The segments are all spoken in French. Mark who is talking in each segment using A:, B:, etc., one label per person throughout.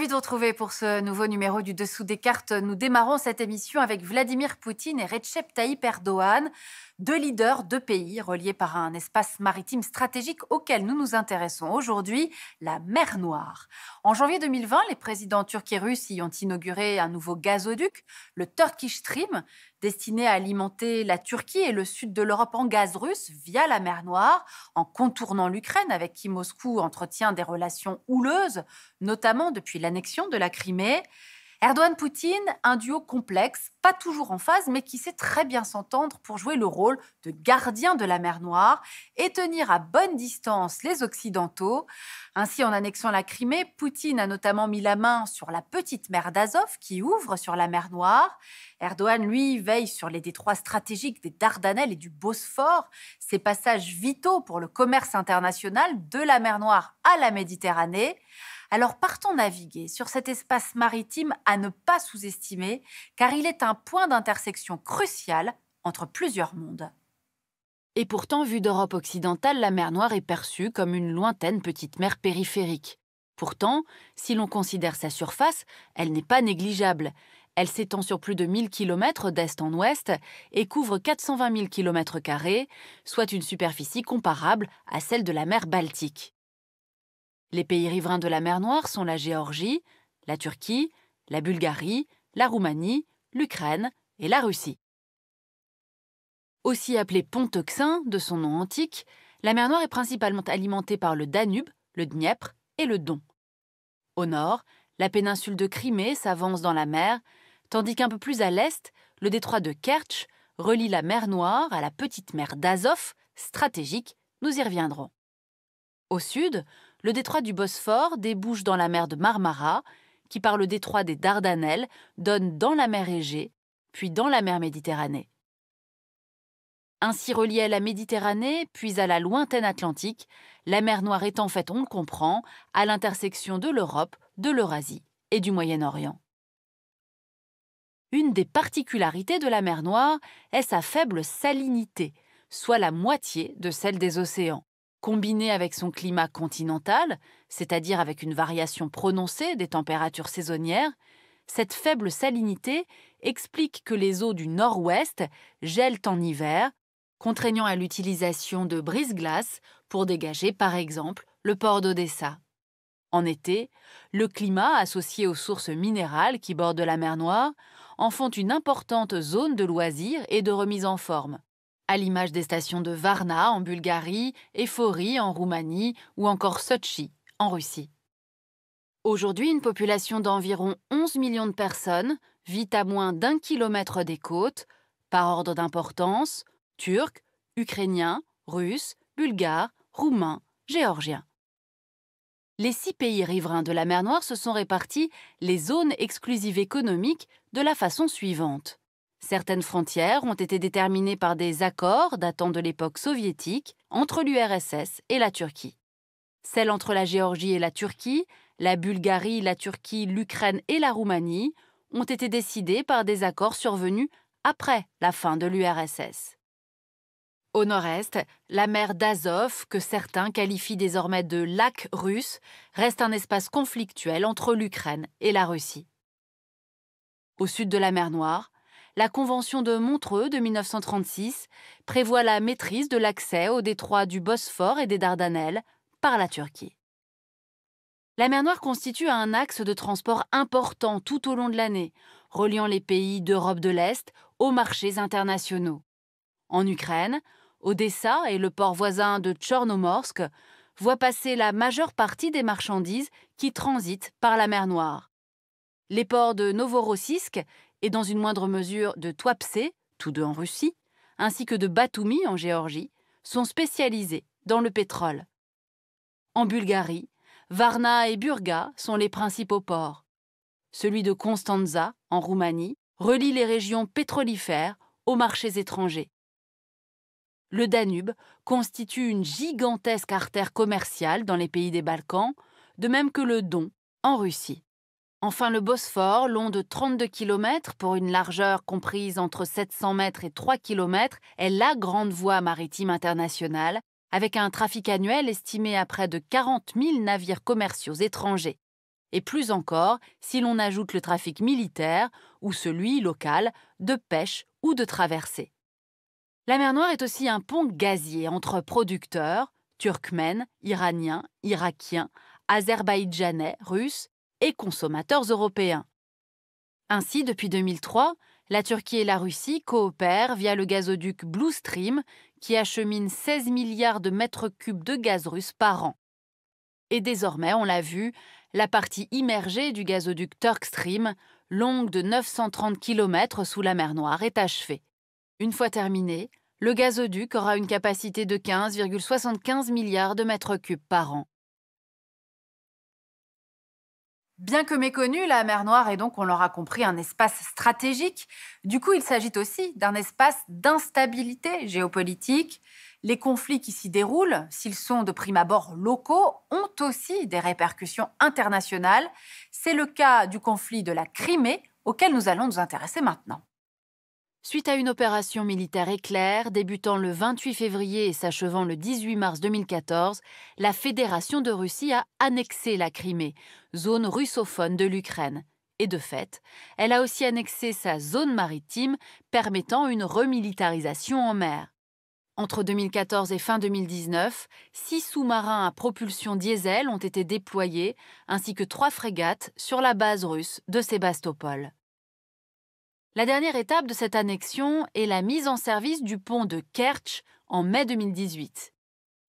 A: Ravi de retrouver pour ce nouveau numéro du Dessous des cartes. Nous démarrons cette émission avec Vladimir Poutine et Recep Tayyip Erdogan, deux leaders, de pays reliés par un espace maritime stratégique auquel nous nous intéressons aujourd'hui, la mer Noire. En janvier 2020, les présidents turcs et russes y ont inauguré un nouveau gazoduc, le Turkish Stream, destiné à alimenter la Turquie et le sud de l'Europe en gaz russe via la mer Noire, en contournant l'Ukraine avec qui Moscou entretient des relations houleuses, notamment depuis l'annexion de la Crimée. Erdogan-Poutine, un duo complexe, pas toujours en phase, mais qui sait très bien s'entendre pour jouer le rôle de gardien de la mer Noire et tenir à bonne distance les Occidentaux. Ainsi, en annexant la Crimée, Poutine a notamment mis la main sur la petite mer d'Azov qui ouvre sur la mer Noire. Erdogan, lui, veille sur les détroits stratégiques des Dardanelles et du Bosphore, ces passages vitaux pour le commerce international de la mer Noire à la Méditerranée. Alors partons naviguer sur cet espace maritime à ne pas sous-estimer, car il est un point d'intersection crucial entre plusieurs mondes. Et pourtant, vu d'Europe occidentale, la mer Noire est perçue comme une lointaine petite mer périphérique. Pourtant, si l'on considère sa surface, elle n'est pas négligeable. Elle s'étend sur plus de 1000 km d'est en ouest et couvre 420 000 km, soit une superficie comparable à celle de la mer Baltique. Les pays riverains de la mer Noire sont la Géorgie, la Turquie, la Bulgarie, la Roumanie, l'Ukraine et la Russie. Aussi appelée pont de son nom antique, la mer Noire est principalement alimentée par le Danube, le Dniepr et le Don. Au nord, la péninsule de Crimée s'avance dans la mer, tandis qu'un peu plus à l'est, le détroit de Kerch relie la mer Noire à la petite mer d'Azov, stratégique, nous y reviendrons. Au sud, le détroit du Bosphore débouche dans la mer de Marmara, qui par le détroit des Dardanelles donne dans la mer Égée, puis dans la mer Méditerranée. Ainsi reliée à la Méditerranée, puis à la lointaine Atlantique, la mer Noire est en fait, on le comprend, à l'intersection de l'Europe, de l'Eurasie et du Moyen-Orient. Une des particularités de la mer Noire est sa faible salinité, soit la moitié de celle des océans combiné avec son climat continental, c'est-à-dire avec une variation prononcée des températures saisonnières, cette faible salinité explique que les eaux du nord-ouest gèlent en hiver, contraignant à l'utilisation de brise-glace pour dégager par exemple le port d'Odessa. En été, le climat associé aux sources minérales qui bordent la mer Noire en font une importante zone de loisirs et de remise en forme à l'image des stations de Varna en Bulgarie, Euphorie en Roumanie ou encore Sochi en Russie. Aujourd'hui, une population d'environ 11 millions de personnes vit à moins d'un kilomètre des côtes, par ordre d'importance, turcs, ukrainiens, russes, bulgares, roumains, géorgiens. Les six pays riverains de la mer Noire se sont répartis les zones exclusives économiques de la façon suivante. Certaines frontières ont été déterminées par des accords datant de l'époque soviétique entre l'URSS et la Turquie. Celles entre la Géorgie et la Turquie, la Bulgarie, la Turquie, l'Ukraine et la Roumanie ont été décidées par des accords survenus après la fin de l'URSS. Au nord-est, la mer d'Azov, que certains qualifient désormais de lac russe, reste un espace conflictuel entre l'Ukraine et la Russie. Au sud de la mer Noire, la Convention de Montreux de 1936 prévoit la maîtrise de l'accès au détroit du Bosphore et des Dardanelles par la Turquie. La mer Noire constitue un axe de transport important tout au long de l'année, reliant les pays d'Europe de l'Est aux marchés internationaux. En Ukraine, Odessa et le port voisin de Tchornomorsk voient passer la majeure partie des marchandises qui transitent par la mer Noire. Les ports de Novorossiysk et dans une moindre mesure de Tuapse, tous deux en Russie, ainsi que de Batumi en Géorgie, sont spécialisés dans le pétrole. En Bulgarie, Varna et Burga sont les principaux ports. Celui de Constanza, en Roumanie, relie les régions pétrolifères aux marchés étrangers. Le Danube constitue une gigantesque artère commerciale dans les pays des Balkans, de même que le Don en Russie. Enfin le Bosphore, long de 32 km pour une largeur comprise entre 700 mètres et 3 km, est la grande voie maritime internationale, avec un trafic annuel estimé à près de 40 000 navires commerciaux étrangers. Et plus encore, si l'on ajoute le trafic militaire ou celui local de pêche ou de traversée. La mer Noire est aussi un pont gazier entre producteurs, turkmènes, iraniens, irakiens, azerbaïdjanais, russes, et consommateurs européens. Ainsi, depuis 2003, la Turquie et la Russie coopèrent via le gazoduc Blue Stream, qui achemine 16 milliards de mètres cubes de gaz russe par an. Et désormais, on l'a vu, la partie immergée du gazoduc Turk Stream, longue de 930 km sous la mer Noire, est achevée. Une fois terminée, le gazoduc aura une capacité de 15,75 milliards de mètres cubes par an. Bien que méconnue, la mer Noire est donc, on l'aura compris, un espace stratégique. Du coup, il s'agit aussi d'un espace d'instabilité géopolitique. Les conflits qui s'y déroulent, s'ils sont de prime abord locaux, ont aussi des répercussions internationales. C'est le cas du conflit de la Crimée auquel nous allons nous intéresser maintenant. Suite à une opération militaire éclair débutant le 28 février et s'achevant le 18 mars 2014, la Fédération de Russie a annexé la Crimée, zone russophone de l'Ukraine. Et de fait, elle a aussi annexé sa zone maritime, permettant une remilitarisation en mer. Entre 2014 et fin 2019, six sous-marins à propulsion diesel ont été déployés, ainsi que trois frégates sur la base russe de Sébastopol. La dernière étape de cette annexion est la mise en service du pont de Kerch en mai 2018.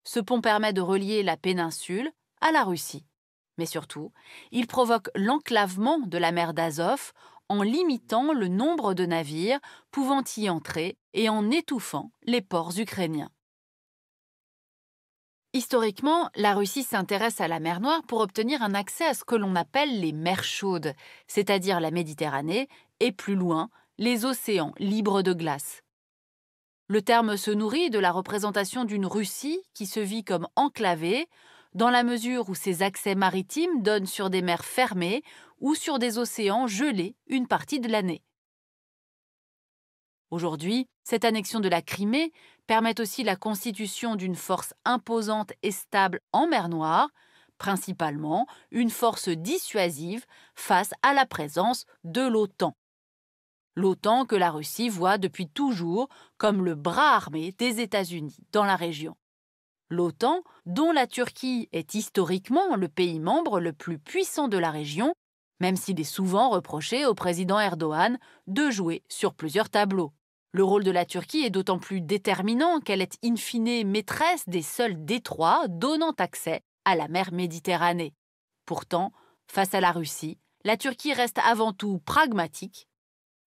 A: Ce pont permet de relier la péninsule à la Russie. Mais surtout, il provoque l'enclavement de la mer d'Azov en limitant le nombre de navires pouvant y entrer et en étouffant les ports ukrainiens. Historiquement, la Russie s'intéresse à la mer Noire pour obtenir un accès à ce que l'on appelle les mers chaudes, c'est-à-dire la Méditerranée et plus loin, les océans libres de glace. Le terme se nourrit de la représentation d'une Russie qui se vit comme enclavée, dans la mesure où ses accès maritimes donnent sur des mers fermées ou sur des océans gelés une partie de l'année. Aujourd'hui, cette annexion de la Crimée permet aussi la constitution d'une force imposante et stable en mer Noire, principalement une force dissuasive face à la présence de l'OTAN. L'OTAN que la Russie voit depuis toujours comme le bras armé des États-Unis dans la région. L'OTAN, dont la Turquie est historiquement le pays membre le plus puissant de la région, même s'il est souvent reproché au président Erdogan de jouer sur plusieurs tableaux. Le rôle de la Turquie est d'autant plus déterminant qu'elle est in fine maîtresse des seuls détroits donnant accès à la mer Méditerranée. Pourtant, face à la Russie, la Turquie reste avant tout pragmatique.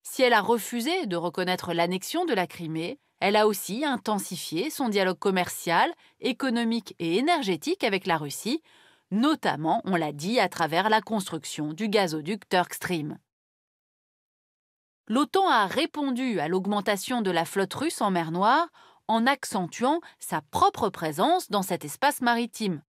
A: Si elle a refusé de reconnaître l'annexion de la Crimée, elle a aussi intensifié son dialogue commercial, économique et énergétique avec la Russie, notamment, on l'a dit, à travers la construction du gazoduc TurkStream l'OTAN a répondu à l'augmentation de la flotte russe en mer Noire en accentuant sa propre présence dans cet espace maritime.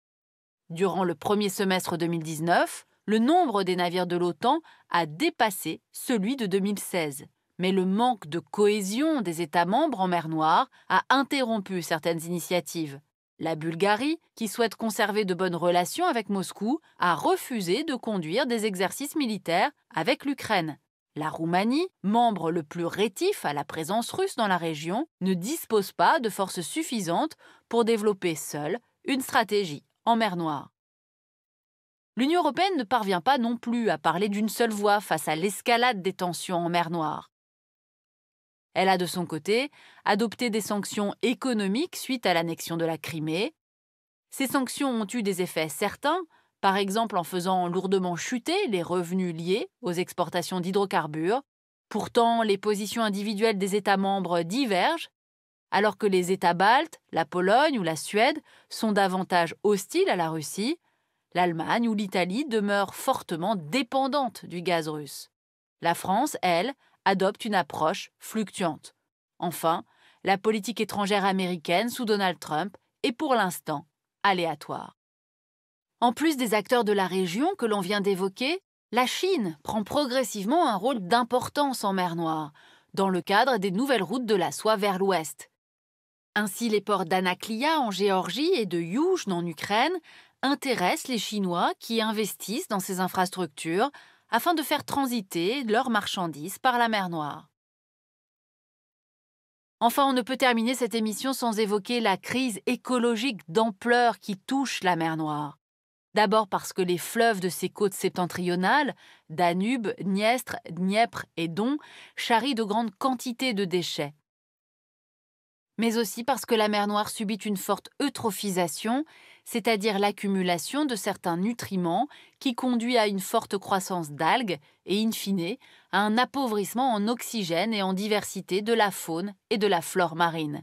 A: Durant le premier semestre 2019, le nombre des navires de l'OTAN a dépassé celui de 2016. Mais le manque de cohésion des États membres en mer Noire a interrompu certaines initiatives. La Bulgarie, qui souhaite conserver de bonnes relations avec Moscou, a refusé de conduire des exercices militaires avec l'Ukraine. La Roumanie, membre le plus rétif à la présence russe dans la région, ne dispose pas de forces suffisantes pour développer seule une stratégie en mer Noire. L'Union européenne ne parvient pas non plus à parler d'une seule voix face à l'escalade des tensions en mer Noire. Elle a de son côté adopté des sanctions économiques suite à l'annexion de la Crimée. Ces sanctions ont eu des effets certains, par exemple en faisant lourdement chuter les revenus liés aux exportations d'hydrocarbures. Pourtant, les positions individuelles des États membres divergent, alors que les États baltes, la Pologne ou la Suède sont davantage hostiles à la Russie, l'Allemagne ou l'Italie demeurent fortement dépendantes du gaz russe. La France, elle, adopte une approche fluctuante. Enfin, la politique étrangère américaine sous Donald Trump est pour l'instant aléatoire. En plus des acteurs de la région que l'on vient d'évoquer, la Chine prend progressivement un rôle d'importance en mer Noire, dans le cadre des nouvelles routes de la soie vers l'ouest. Ainsi, les ports d'Anaklia en Géorgie et de Yuzhne en Ukraine intéressent les Chinois qui investissent dans ces infrastructures afin de faire transiter leurs marchandises par la mer Noire. Enfin, on ne peut terminer cette émission sans évoquer la crise écologique d'ampleur qui touche la mer Noire. D'abord parce que les fleuves de ses côtes septentrionales, Danube, Niestre, Dniepr et Don, charrient de grandes quantités de déchets. Mais aussi parce que la mer Noire subit une forte eutrophisation, c'est-à-dire l'accumulation de certains nutriments qui conduit à une forte croissance d'algues et, in fine, à un appauvrissement en oxygène et en diversité de la faune et de la flore marine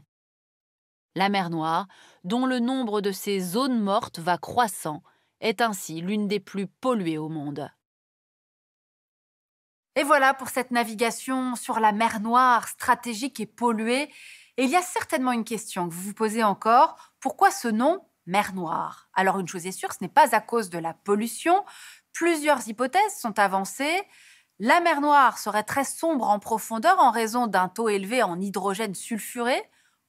A: la mer Noire, dont le nombre de ces zones mortes va croissant est ainsi l'une des plus polluées au monde. Et voilà pour cette navigation sur la mer Noire, stratégique et polluée. il y a certainement une question que vous vous posez encore. Pourquoi ce nom mer Noire Alors une chose est sûre, ce n'est pas à cause de la pollution. Plusieurs hypothèses sont avancées. La mer Noire serait très sombre en profondeur en raison d'un taux élevé en hydrogène sulfuré.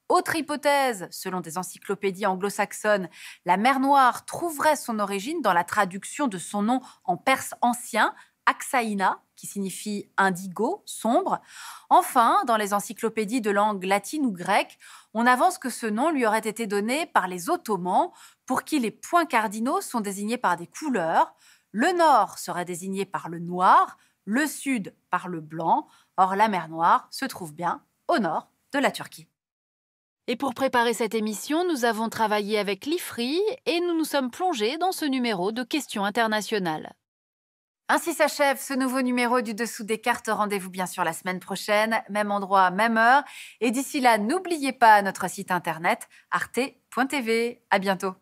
A: Autre hypothèse, selon des encyclopédies anglo-saxonnes, la mer Noire trouverait son origine dans la traduction de son nom en perse ancien, Aksaina, qui signifie indigo, sombre. Enfin, dans les encyclopédies de langue latine ou grecque, on avance que ce nom lui aurait été donné par les Ottomans, pour qui les points cardinaux sont désignés par des couleurs. Le nord serait désigné par le noir, le sud par le blanc. Or, la mer Noire se trouve bien au nord de la Turquie. Et pour préparer cette émission, nous avons travaillé avec l'IFRI et nous nous sommes plongés dans ce numéro de questions internationales. Ainsi s'achève ce nouveau numéro du Dessous des cartes. Rendez-vous bien sûr la semaine prochaine, même endroit, même heure. Et d'ici là, n'oubliez pas notre site internet arte.tv. À bientôt.